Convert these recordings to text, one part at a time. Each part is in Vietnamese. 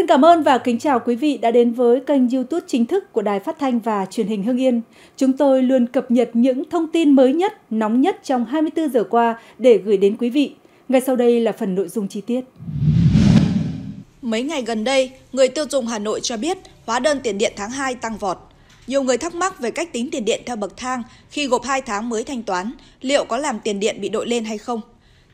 Xin cảm ơn và kính chào quý vị đã đến với kênh YouTube chính thức của Đài Phát thanh và Truyền hình Hưng Yên. Chúng tôi luôn cập nhật những thông tin mới nhất, nóng nhất trong 24 giờ qua để gửi đến quý vị. Ngay sau đây là phần nội dung chi tiết. Mấy ngày gần đây, người tiêu dùng Hà Nội cho biết hóa đơn tiền điện tháng 2 tăng vọt. Nhiều người thắc mắc về cách tính tiền điện theo bậc thang khi gộp 2 tháng mới thanh toán, liệu có làm tiền điện bị đội lên hay không?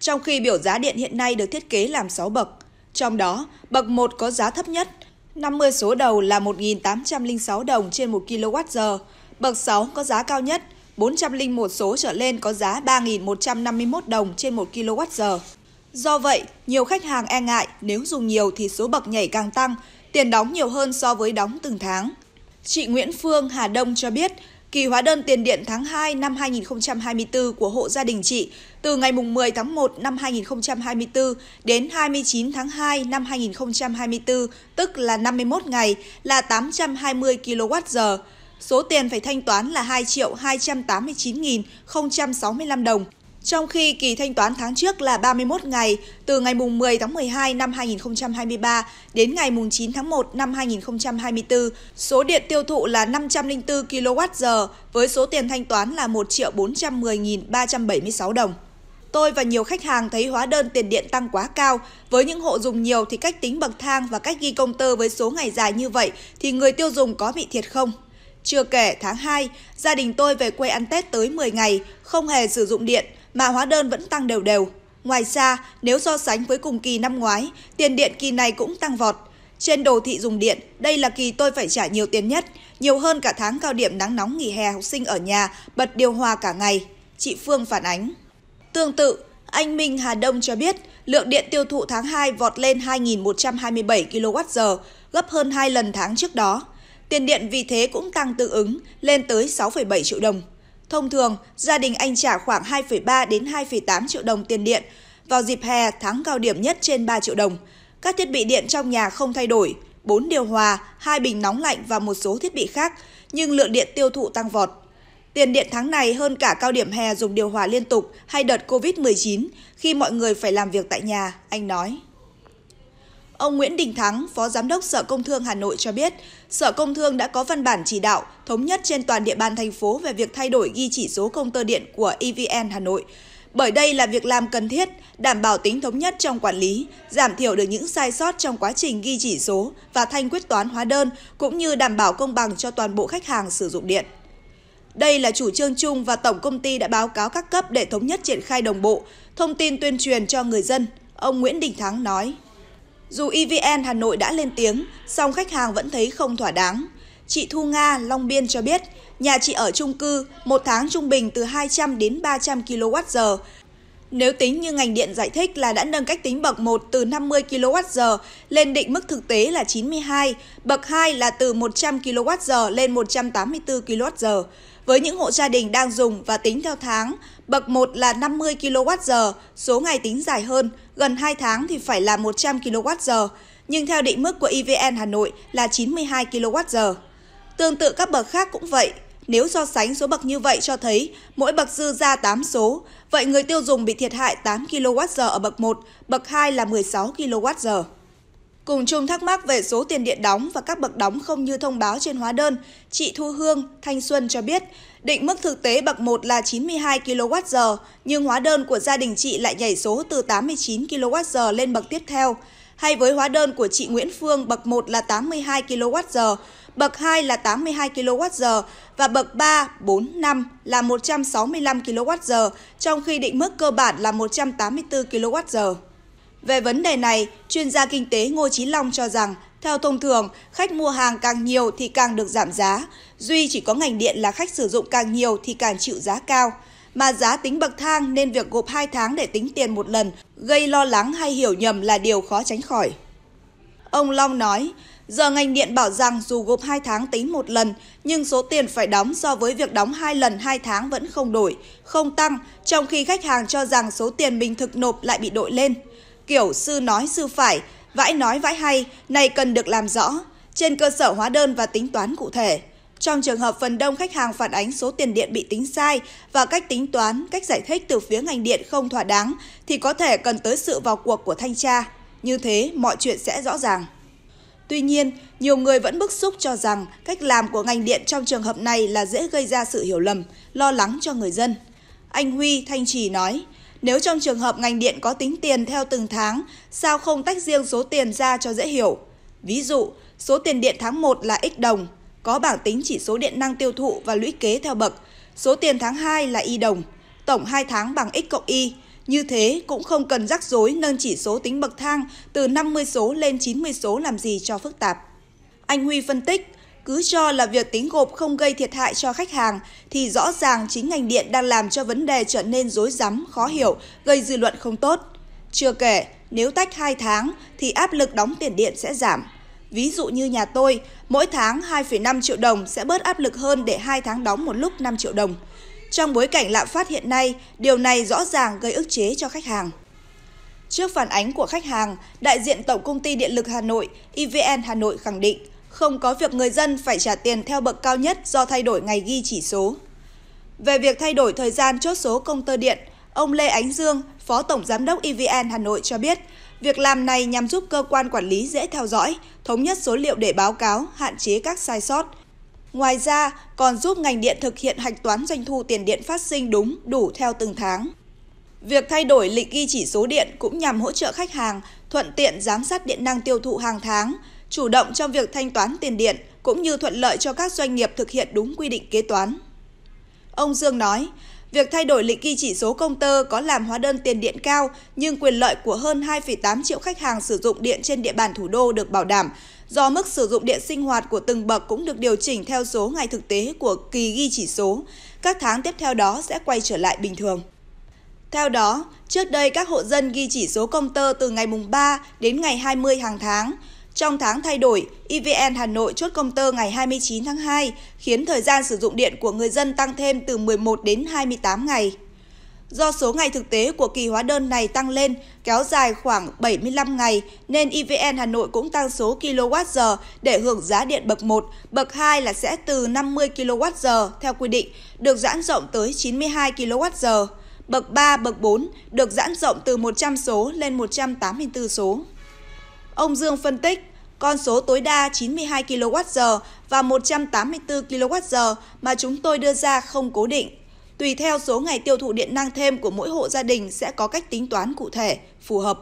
Trong khi biểu giá điện hiện nay được thiết kế làm 6 bậc, trong đó, bậc 1 có giá thấp nhất, 50 số đầu là 1.806 đồng trên 1 kWh, bậc 6 có giá cao nhất, 401 số trở lên có giá 3.151 đồng trên 1 kWh. Do vậy, nhiều khách hàng e ngại nếu dùng nhiều thì số bậc nhảy càng tăng, tiền đóng nhiều hơn so với đóng từng tháng. Chị Nguyễn Phương Hà Đông cho biết, kỳ hóa đơn tiền điện tháng 2 năm 2024 của hộ gia đình chị từ ngày 10 tháng 1 năm 2024 đến 29 tháng 2 năm 2024, tức là 51 ngày, là 820 kWh. Số tiền phải thanh toán là 2 triệu 289.065 đồng trong khi kỳ thanh toán tháng trước là 31 ngày, từ ngày 10 tháng 12 năm 2023 đến ngày 9 tháng 1 năm 2024, số điện tiêu thụ là 504 kWh với số tiền thanh toán là 1 triệu 410.376 đồng. Tôi và nhiều khách hàng thấy hóa đơn tiền điện tăng quá cao. Với những hộ dùng nhiều thì cách tính bậc thang và cách ghi công tơ với số ngày dài như vậy thì người tiêu dùng có bị thiệt không? Chưa kể, tháng 2, gia đình tôi về quê ăn Tết tới 10 ngày, không hề sử dụng điện mà hóa đơn vẫn tăng đều đều. Ngoài ra, nếu so sánh với cùng kỳ năm ngoái, tiền điện kỳ này cũng tăng vọt. Trên đồ thị dùng điện, đây là kỳ tôi phải trả nhiều tiền nhất, nhiều hơn cả tháng cao điểm nắng nóng nghỉ hè học sinh ở nhà, bật điều hòa cả ngày. Chị Phương phản ánh. Tương tự, anh Minh Hà Đông cho biết lượng điện tiêu thụ tháng 2 vọt lên 2.127 kWh, gấp hơn 2 lần tháng trước đó. Tiền điện vì thế cũng tăng tương ứng lên tới 6,7 triệu đồng. Thông thường, gia đình anh trả khoảng 2,3 đến 2,8 triệu đồng tiền điện. Vào dịp hè, tháng cao điểm nhất trên 3 triệu đồng. Các thiết bị điện trong nhà không thay đổi, 4 điều hòa, 2 bình nóng lạnh và một số thiết bị khác, nhưng lượng điện tiêu thụ tăng vọt. Tiền điện tháng này hơn cả cao điểm hè dùng điều hòa liên tục hay đợt Covid-19 khi mọi người phải làm việc tại nhà, anh nói. Ông Nguyễn Đình Thắng, Phó Giám đốc Sở Công Thương Hà Nội cho biết, Sở Công Thương đã có văn bản chỉ đạo thống nhất trên toàn địa bàn thành phố về việc thay đổi ghi chỉ số công tơ điện của EVN Hà Nội. Bởi đây là việc làm cần thiết, đảm bảo tính thống nhất trong quản lý, giảm thiểu được những sai sót trong quá trình ghi chỉ số và thanh quyết toán hóa đơn, cũng như đảm bảo công bằng cho toàn bộ khách hàng sử dụng điện. Đây là chủ trương chung và Tổng Công ty đã báo cáo các cấp để thống nhất triển khai đồng bộ, thông tin tuyên truyền cho người dân, ông Nguyễn Đình Thắng nói. Dù EVN Hà Nội đã lên tiếng, song khách hàng vẫn thấy không thỏa đáng. Chị Thu Nga, Long Biên cho biết, nhà chị ở chung cư, một tháng trung bình từ 200 đến 300 kWh, nếu tính như ngành điện giải thích là đã nâng cách tính bậc 1 từ 50 kWh lên định mức thực tế là 92, bậc 2 là từ 100 kWh lên 184 kWh. Với những hộ gia đình đang dùng và tính theo tháng, bậc 1 là 50 kWh, số ngày tính dài hơn, gần 2 tháng thì phải là 100 kWh, nhưng theo định mức của EVN Hà Nội là 92 kWh. Tương tự các bậc khác cũng vậy, nếu so sánh số bậc như vậy cho thấy mỗi bậc dư ra 8 số, vậy người tiêu dùng bị thiệt hại 8 kWh ở bậc 1, bậc 2 là 16 kWh. Cùng chung thắc mắc về số tiền điện đóng và các bậc đóng không như thông báo trên hóa đơn, chị Thu Hương, Thanh Xuân cho biết, định mức thực tế bậc 1 là 92 kWh, nhưng hóa đơn của gia đình chị lại nhảy số từ 89 kWh lên bậc tiếp theo. Hay với hóa đơn của chị Nguyễn Phương bậc 1 là 82 kWh, bậc 2 là 82 kWh và bậc 3, 4, 5 là 165 kWh, trong khi định mức cơ bản là 184 kWh. Về vấn đề này, chuyên gia kinh tế Ngô Chí Long cho rằng, theo thông thường, khách mua hàng càng nhiều thì càng được giảm giá. Duy chỉ có ngành điện là khách sử dụng càng nhiều thì càng chịu giá cao. Mà giá tính bậc thang nên việc gộp 2 tháng để tính tiền một lần gây lo lắng hay hiểu nhầm là điều khó tránh khỏi. Ông Long nói, Giờ ngành điện bảo rằng dù gộp 2 tháng tính một lần, nhưng số tiền phải đóng so với việc đóng 2 lần 2 tháng vẫn không đổi, không tăng, trong khi khách hàng cho rằng số tiền mình thực nộp lại bị đội lên. Kiểu sư nói sư phải, vãi nói vãi hay, này cần được làm rõ, trên cơ sở hóa đơn và tính toán cụ thể. Trong trường hợp phần đông khách hàng phản ánh số tiền điện bị tính sai và cách tính toán, cách giải thích từ phía ngành điện không thỏa đáng thì có thể cần tới sự vào cuộc của thanh tra. Như thế, mọi chuyện sẽ rõ ràng. Tuy nhiên, nhiều người vẫn bức xúc cho rằng cách làm của ngành điện trong trường hợp này là dễ gây ra sự hiểu lầm, lo lắng cho người dân. Anh Huy Thanh Trì nói, nếu trong trường hợp ngành điện có tính tiền theo từng tháng, sao không tách riêng số tiền ra cho dễ hiểu? Ví dụ, số tiền điện tháng 1 là x đồng, có bảng tính chỉ số điện năng tiêu thụ và lũy kế theo bậc. Số tiền tháng 2 là y đồng, tổng 2 tháng bằng x cộng y, như thế cũng không cần rắc rối nâng chỉ số tính bậc thang từ 50 số lên 90 số làm gì cho phức tạp. Anh Huy phân tích, cứ cho là việc tính gộp không gây thiệt hại cho khách hàng thì rõ ràng chính ngành điện đang làm cho vấn đề trở nên rối rắm, khó hiểu, gây dư luận không tốt. Chưa kể, nếu tách 2 tháng thì áp lực đóng tiền điện sẽ giảm. Ví dụ như nhà tôi, mỗi tháng 2,5 triệu đồng sẽ bớt áp lực hơn để 2 tháng đóng một lúc 5 triệu đồng. Trong bối cảnh lạm phát hiện nay, điều này rõ ràng gây ức chế cho khách hàng. Trước phản ánh của khách hàng, đại diện Tổng Công ty Điện lực Hà Nội EVN Hà Nội khẳng định không có việc người dân phải trả tiền theo bậc cao nhất do thay đổi ngày ghi chỉ số. Về việc thay đổi thời gian chốt số công tơ điện, ông Lê Ánh Dương, Phó Tổng Giám đốc EVN Hà Nội cho biết, việc làm này nhằm giúp cơ quan quản lý dễ theo dõi, thống nhất số liệu để báo cáo, hạn chế các sai sót, Ngoài ra, còn giúp ngành điện thực hiện hạch toán doanh thu tiền điện phát sinh đúng, đủ theo từng tháng. Việc thay đổi lịch ghi chỉ số điện cũng nhằm hỗ trợ khách hàng thuận tiện giám sát điện năng tiêu thụ hàng tháng, chủ động trong việc thanh toán tiền điện cũng như thuận lợi cho các doanh nghiệp thực hiện đúng quy định kế toán. Ông Dương nói, việc thay đổi lịch ghi chỉ số công tơ có làm hóa đơn tiền điện cao nhưng quyền lợi của hơn 2,8 triệu khách hàng sử dụng điện trên địa bàn thủ đô được bảo đảm do mức sử dụng điện sinh hoạt của từng bậc cũng được điều chỉnh theo số ngày thực tế của kỳ ghi chỉ số. Các tháng tiếp theo đó sẽ quay trở lại bình thường. Theo đó, trước đây các hộ dân ghi chỉ số công tơ từ ngày mùng 3 đến ngày 20 hàng tháng. Trong tháng thay đổi, EVN Hà Nội chốt công tơ ngày 29 tháng 2, khiến thời gian sử dụng điện của người dân tăng thêm từ 11 đến 28 ngày. Do số ngày thực tế của kỳ hóa đơn này tăng lên, kéo dài khoảng 75 ngày, nên EVN Hà Nội cũng tăng số kWh để hưởng giá điện bậc 1, bậc 2 là sẽ từ 50 kWh theo quy định, được giãn rộng tới 92 kWh. Bậc 3, bậc 4 được giãn rộng từ 100 số lên 184 số. Ông Dương phân tích, con số tối đa 92 kWh và 184 kWh mà chúng tôi đưa ra không cố định Tùy theo số ngày tiêu thụ điện năng thêm của mỗi hộ gia đình sẽ có cách tính toán cụ thể, phù hợp.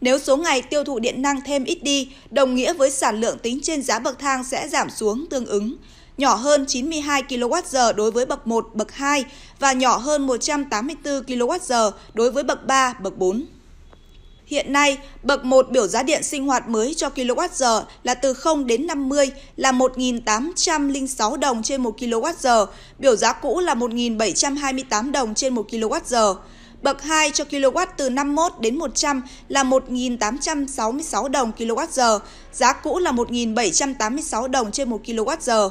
Nếu số ngày tiêu thụ điện năng thêm ít đi, đồng nghĩa với sản lượng tính trên giá bậc thang sẽ giảm xuống tương ứng, nhỏ hơn 92 kWh đối với bậc 1, bậc 2 và nhỏ hơn 184 kWh đối với bậc 3, bậc 4. Hiện nay, bậc 1 biểu giá điện sinh hoạt mới cho kWh là từ 0 đến 50 là 1.806 đồng trên 1 kWh, biểu giá cũ là 1.728 đồng trên 1 kWh. Bậc 2 cho kW từ 51 đến 100 là 1.866 đồng kWh, giá cũ là 1.786 đồng trên 1 kWh.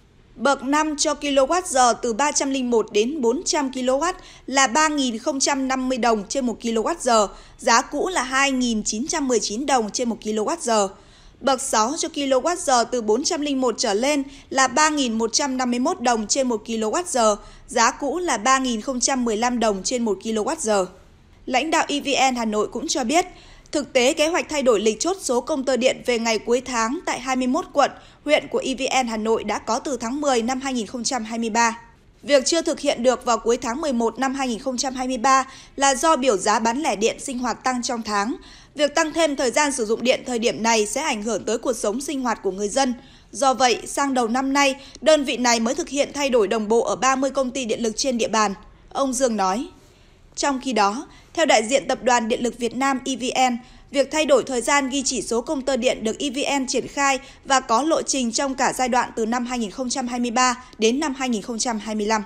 Bậc 5 cho kWh từ 301 đến 400 kW là 3.050 đồng trên 1 kWh, giá cũ là 2.919 đồng trên 1 kWh. Bậc 6 cho kWh từ 401 trở lên là 3.151 đồng trên 1 kWh, giá cũ là 3.015 đồng trên 1 kWh. Lãnh đạo EVN Hà Nội cũng cho biết, Thực tế, kế hoạch thay đổi lịch chốt số công tơ điện về ngày cuối tháng tại 21 quận, huyện của EVN Hà Nội đã có từ tháng 10 năm 2023. Việc chưa thực hiện được vào cuối tháng 11 năm 2023 là do biểu giá bán lẻ điện sinh hoạt tăng trong tháng. Việc tăng thêm thời gian sử dụng điện thời điểm này sẽ ảnh hưởng tới cuộc sống sinh hoạt của người dân. Do vậy, sang đầu năm nay, đơn vị này mới thực hiện thay đổi đồng bộ ở 30 công ty điện lực trên địa bàn. Ông Dương nói. Trong khi đó, theo đại diện Tập đoàn Điện lực Việt Nam EVN, việc thay đổi thời gian ghi chỉ số công tơ điện được EVN triển khai và có lộ trình trong cả giai đoạn từ năm 2023 đến năm 2025.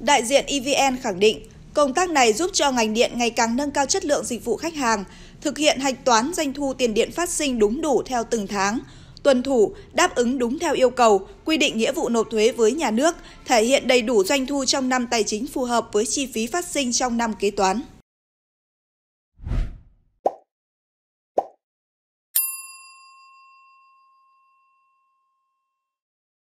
Đại diện EVN khẳng định, công tác này giúp cho ngành điện ngày càng nâng cao chất lượng dịch vụ khách hàng, thực hiện hạch toán doanh thu tiền điện phát sinh đúng đủ theo từng tháng, tuân thủ, đáp ứng đúng theo yêu cầu, quy định nghĩa vụ nộp thuế với nhà nước, thể hiện đầy đủ doanh thu trong năm tài chính phù hợp với chi phí phát sinh trong năm kế toán.